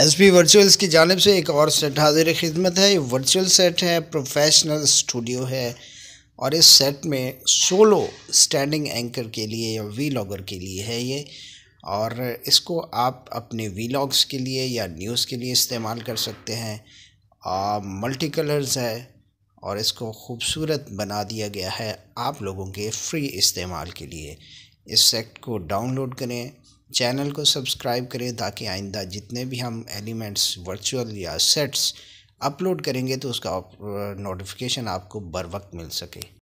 S P वर्चुअल्स की जानब से एक और सेट हाजिर खिदमत है ये वर्चुअल सेट है प्रोफेशनल स्टूडियो है और इस सेट में सोलो स्टैंडिंग एंकर के लिए या वी लॉगर के लिए है ये और इसको आप अपने वी लॉग्स के लिए या न्यूज़ के लिए इस्तेमाल कर सकते हैं मल्टी कलर्स है और इसको खूबसूरत बना दिया गया है आप लोगों के फ्री इस्तेमाल के लिए इस सेक्ट को डाउनलोड करें चैनल को सब्सक्राइब करें ताकि आइंदा जितने भी हम एलिमेंट्स वर्चुअल या सेट्स अपलोड करेंगे तो उसका नोटिफिकेशन आपको बर वक्त मिल सके